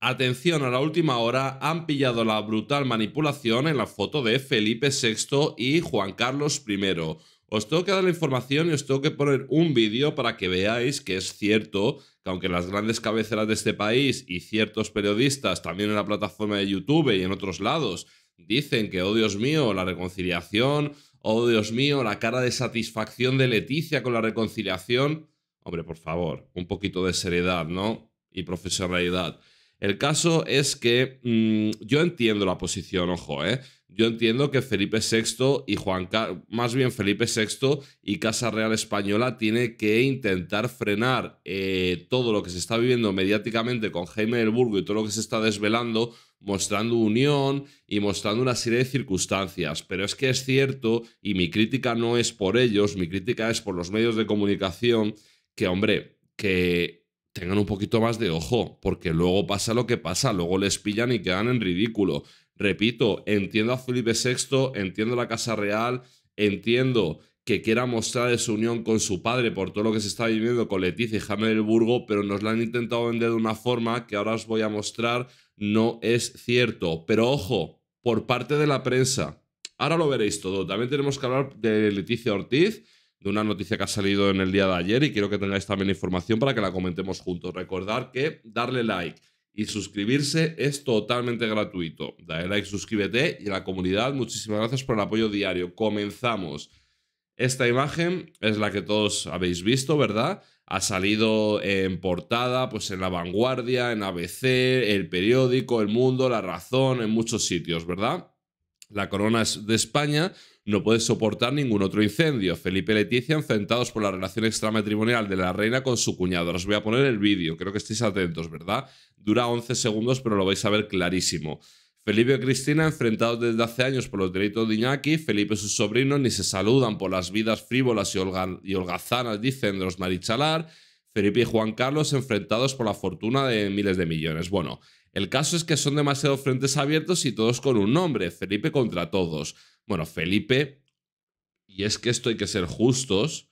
Atención, a la última hora han pillado la brutal manipulación en la foto de Felipe VI y Juan Carlos I. Os tengo que dar la información y os tengo que poner un vídeo para que veáis que es cierto que aunque las grandes cabeceras de este país y ciertos periodistas también en la plataforma de YouTube y en otros lados dicen que, oh Dios mío, la reconciliación, oh Dios mío, la cara de satisfacción de Leticia con la reconciliación, hombre, por favor, un poquito de seriedad, ¿no? Y profesionalidad. El caso es que mm, yo entiendo la posición, ojo, ¿eh? Yo entiendo que Felipe VI y Juan más bien Felipe VI y Casa Real Española tiene que intentar frenar eh, todo lo que se está viviendo mediáticamente con Jaime del Burgo y todo lo que se está desvelando, mostrando unión y mostrando una serie de circunstancias. Pero es que es cierto, y mi crítica no es por ellos, mi crítica es por los medios de comunicación, que hombre, que tengan un poquito más de ojo, porque luego pasa lo que pasa, luego les pillan y quedan en ridículo. Repito, entiendo a Felipe VI, entiendo la Casa Real, entiendo que quiera mostrar su unión con su padre por todo lo que se está viviendo con Leticia y Jaime del Burgo, pero nos la han intentado vender de una forma que ahora os voy a mostrar no es cierto. Pero ojo, por parte de la prensa, ahora lo veréis todo. También tenemos que hablar de Leticia Ortiz, de una noticia que ha salido en el día de ayer y quiero que tengáis también información para que la comentemos juntos. Recordar que darle like y suscribirse es totalmente gratuito. Dale like, suscríbete y a la comunidad muchísimas gracias por el apoyo diario. Comenzamos. Esta imagen es la que todos habéis visto, ¿verdad? Ha salido en portada, pues en La Vanguardia, en ABC, El Periódico, El Mundo, La Razón, en muchos sitios, ¿verdad? La corona es de España no puede soportar ningún otro incendio. Felipe y Leticia enfrentados por la relación extramatrimonial de la reina con su cuñado. Os voy a poner el vídeo, creo que estéis atentos, ¿verdad? Dura 11 segundos, pero lo vais a ver clarísimo. Felipe y Cristina enfrentados desde hace años por los delitos de Iñaki, Felipe y sus sobrinos ni se saludan por las vidas frívolas y, holgazanas, dicen, los Marichalar, Felipe y Juan Carlos enfrentados por la fortuna de miles de millones. Bueno, el caso es que son demasiados frentes abiertos y todos con un nombre, Felipe contra todos. Bueno, Felipe, y es que esto hay que ser justos,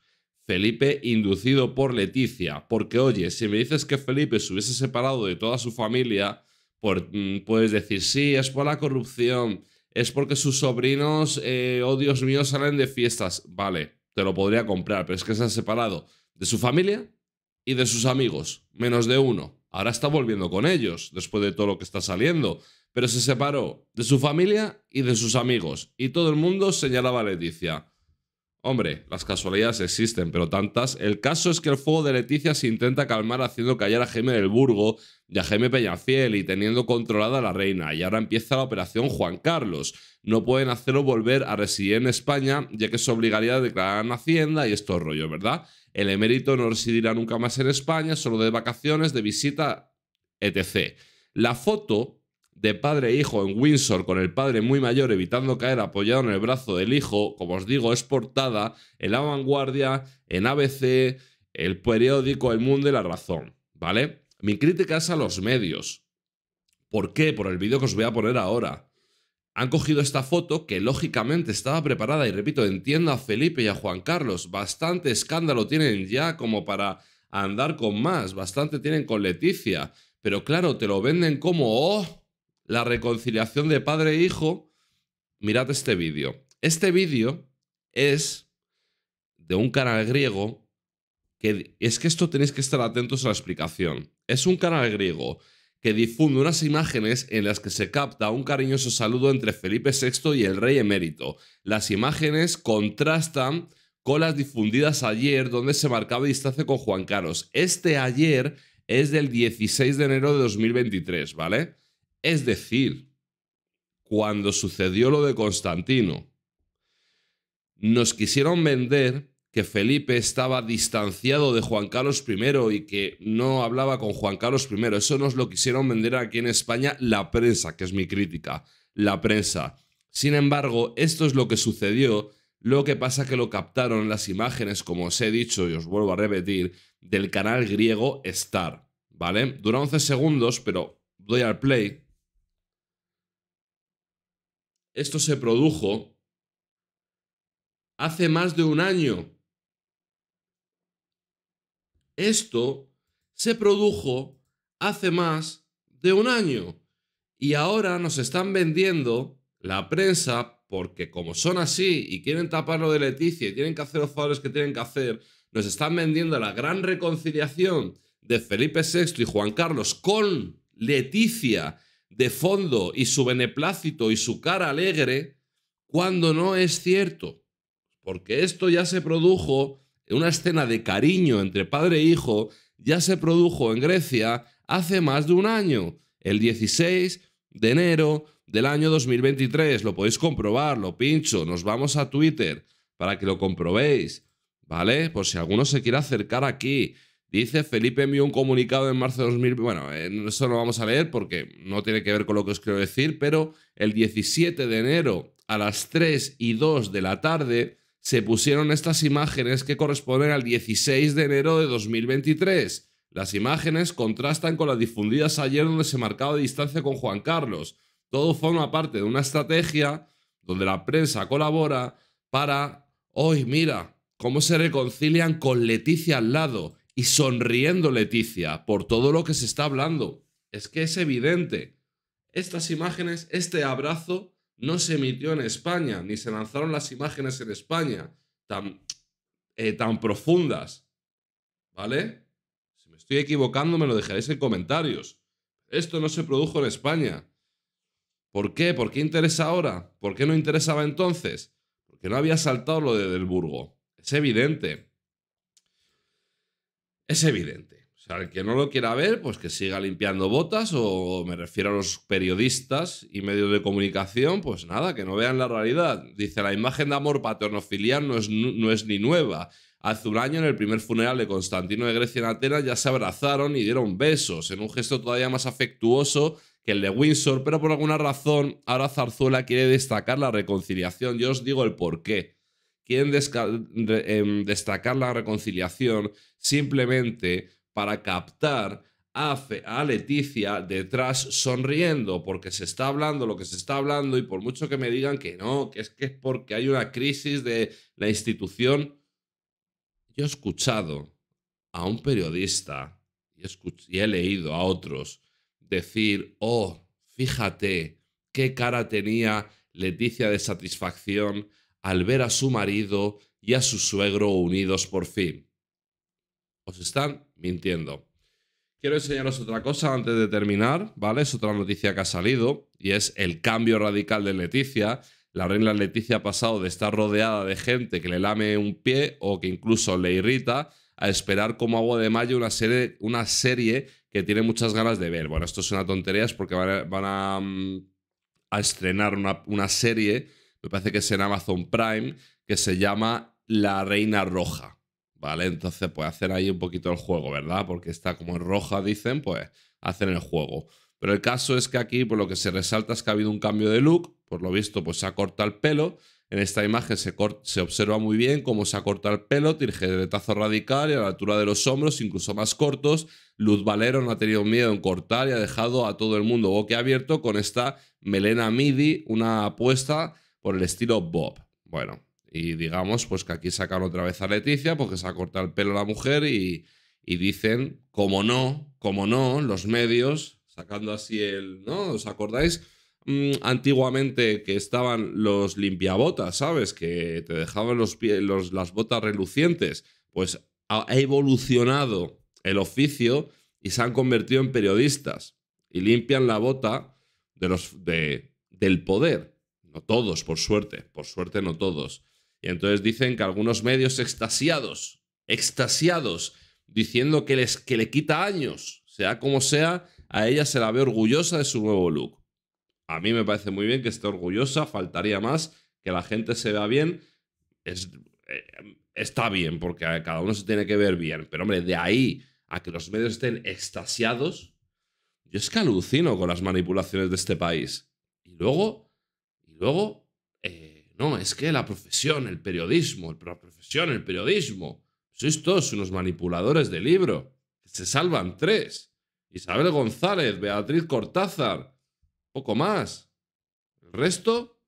Felipe inducido por Leticia, porque oye, si me dices que Felipe se hubiese separado de toda su familia, por, mm, puedes decir, sí, es por la corrupción, es porque sus sobrinos, eh, oh Dios mío, salen de fiestas. Vale, te lo podría comprar, pero es que se ha separado de su familia y de sus amigos, menos de uno. Ahora está volviendo con ellos, después de todo lo que está saliendo. Pero se separó de su familia y de sus amigos, y todo el mundo señalaba a Leticia. Hombre, las casualidades existen, pero tantas. El caso es que el fuego de Leticia se intenta calmar haciendo callar a Jaime del Burgo y a Jaime Peñafiel y teniendo controlada a la reina. Y ahora empieza la operación Juan Carlos. No pueden hacerlo volver a residir en España, ya que se obligaría a declarar en Hacienda y estos rollo, ¿verdad? El emérito no residirá nunca más en España, solo de vacaciones, de visita, etc. La foto de padre e hijo en Windsor con el padre muy mayor evitando caer apoyado en el brazo del hijo, como os digo, es portada en La Vanguardia, en ABC, el periódico El Mundo y La Razón, ¿vale? Mi crítica es a los medios. ¿Por qué? Por el vídeo que os voy a poner ahora. Han cogido esta foto que lógicamente estaba preparada y repito, entiendo a Felipe y a Juan Carlos, bastante escándalo tienen ya como para andar con más, bastante tienen con Leticia, pero claro, te lo venden como, oh, la reconciliación de padre e hijo, mirad este vídeo. Este vídeo es de un canal griego que es que esto tenéis que estar atentos a la explicación. Es un canal griego que difunde unas imágenes en las que se capta un cariñoso saludo entre Felipe VI y el rey emérito. Las imágenes contrastan con las difundidas ayer donde se marcaba distancia con Juan Carlos. Este ayer es del 16 de enero de 2023, ¿vale? Es decir, cuando sucedió lo de Constantino, nos quisieron vender que Felipe estaba distanciado de Juan Carlos I y que no hablaba con Juan Carlos I. Eso nos lo quisieron vender aquí en España la prensa, que es mi crítica, la prensa. Sin embargo, esto es lo que sucedió, lo que pasa que lo captaron las imágenes, como os he dicho y os vuelvo a repetir, del canal griego Star, ¿vale? Dura 11 segundos, pero doy al play esto se produjo hace más de un año. Esto se produjo hace más de un año. Y ahora nos están vendiendo la prensa porque como son así y quieren tapar lo de Leticia y tienen que hacer los favores que tienen que hacer, nos están vendiendo la gran reconciliación de Felipe VI y Juan Carlos con Leticia de fondo y su beneplácito y su cara alegre cuando no es cierto. Porque esto ya se produjo, una escena de cariño entre padre e hijo, ya se produjo en Grecia hace más de un año, el 16 de enero del año 2023. Lo podéis comprobar, lo pincho, nos vamos a Twitter para que lo comprobéis, ¿vale? Por si alguno se quiere acercar aquí. Dice, Felipe envió un comunicado en marzo de 2000. Bueno, eh, eso no vamos a leer porque no tiene que ver con lo que os quiero decir, pero el 17 de enero a las 3 y 2 de la tarde se pusieron estas imágenes que corresponden al 16 de enero de 2023. Las imágenes contrastan con las difundidas ayer donde se marcaba distancia con Juan Carlos. Todo forma parte de una estrategia donde la prensa colabora para, hoy mira, cómo se reconcilian con Leticia al lado y sonriendo Leticia por todo lo que se está hablando. Es que es evidente. Estas imágenes, este abrazo, no se emitió en España, ni se lanzaron las imágenes en España tan, eh, tan profundas. ¿Vale? Si me estoy equivocando, me lo dejaréis en comentarios. Esto no se produjo en España. ¿Por qué? ¿Por qué interesa ahora? ¿Por qué no interesaba entonces? Porque no había saltado lo de Burgo Es evidente es evidente. O sea, el que no lo quiera ver, pues que siga limpiando botas o me refiero a los periodistas y medios de comunicación, pues nada, que no vean la realidad. Dice, la imagen de amor paternofilial no es, no es ni nueva. Hace un año, en el primer funeral de Constantino de Grecia en Atenas, ya se abrazaron y dieron besos, en un gesto todavía más afectuoso que el de Windsor, pero por alguna razón ahora Zarzuela quiere destacar la reconciliación. Yo os digo el porqué quieren em, destacar la reconciliación simplemente para captar a, Leticia detrás sonriendo, porque se está hablando lo que se está hablando y por mucho que me digan que no, que es que es porque hay una crisis de la institución, yo he escuchado a un periodista y, y he leído a otros decir, oh, fíjate qué cara tenía Leticia de satisfacción al ver a su marido y a su suegro unidos por fin. Os están mintiendo. Quiero enseñaros otra cosa antes de terminar, ¿vale? Es otra noticia que ha salido y es el cambio radical de Leticia. La reina Leticia ha pasado de estar rodeada de gente que le lame un pie o que incluso le irrita a esperar como agua de mayo una serie, una serie que tiene muchas ganas de ver. Bueno, esto es una tontería, es porque van a, mm, estrenar una, una serie me parece que es en Amazon Prime, que se llama La Reina Roja, ¿vale? Entonces, pues hacen ahí un poquito el juego, ¿verdad? Porque está como en roja, dicen, pues hacen el juego. Pero el caso es que aquí, por lo que se resalta es que ha habido un cambio de look, por lo visto, pues se ha cortado el pelo. En esta imagen se, observa muy bien cómo se ha cortado el pelo, tirjeretazo radical y a la altura de los hombros, incluso más cortos. Luz Valero no ha tenido miedo en cortar y ha dejado a todo el mundo abierto con esta melena midi, una apuesta por el estilo Bob. Bueno, y digamos pues que aquí sacan otra vez a Leticia porque se ha cortado el pelo la mujer y, dicen, como no, como no, los medios, sacando así el, ¿no? ¿Os acordáis? Mm, antiguamente que estaban los limpiabotas, ¿sabes? Que te dejaban los, pies... los las botas relucientes. Pues ha evolucionado el oficio y se han convertido en periodistas y limpian la bota de los, de, del poder. No todos, por suerte. Por suerte no todos. Y entonces dicen que algunos medios extasiados, extasiados, diciendo que, les, que le quita años, sea como sea, a ella se la ve orgullosa de su nuevo look. A mí me parece muy bien que esté orgullosa, faltaría más, que la gente se vea bien. Eh, está bien, porque cada uno se tiene que ver bien. Pero hombre, de ahí a que los medios estén extasiados, yo es que alucino con las manipulaciones de este país. Y luego luego, eh, no, es que la profesión, el periodismo, la profesión, el periodismo, sois pues todos unos manipuladores de libro. Se salvan tres. Isabel González, Beatriz Cortázar, poco más. El resto,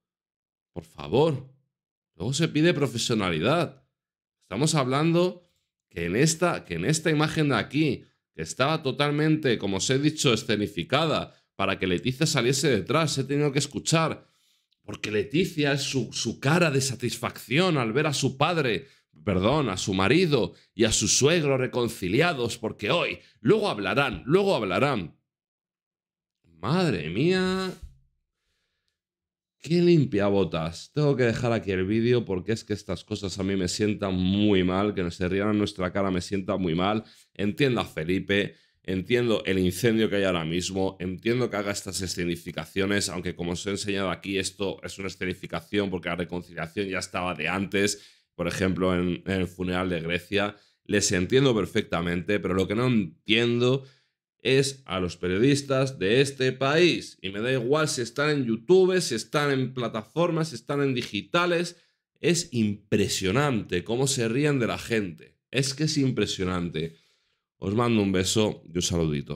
por favor. Luego se pide profesionalidad. Estamos hablando que en esta, que en esta imagen de aquí, que estaba totalmente, como os he dicho, escenificada, para que Leticia saliese detrás, he tenido que escuchar porque Leticia es su, cara de satisfacción al ver a su padre, perdón, a su marido y a su suegro reconciliados, porque hoy, luego hablarán, luego hablarán. Madre mía. Qué limpiabotas. Tengo que dejar aquí el vídeo porque es que estas cosas a mí me sientan muy mal, que nos se rían nuestra cara me sienta muy mal. Entienda, Felipe, Entiendo el incendio que hay ahora mismo, entiendo que haga estas escenificaciones, aunque como os he enseñado aquí, esto es una escenificación porque la reconciliación ya estaba de antes, por ejemplo, en, el funeral de Grecia. Les entiendo perfectamente, pero lo que no entiendo es a los periodistas de este país. Y me da igual si están en YouTube, si están en plataformas, si están en digitales. Es impresionante cómo se ríen de la gente. Es que es impresionante. Os mando un beso y un saludito.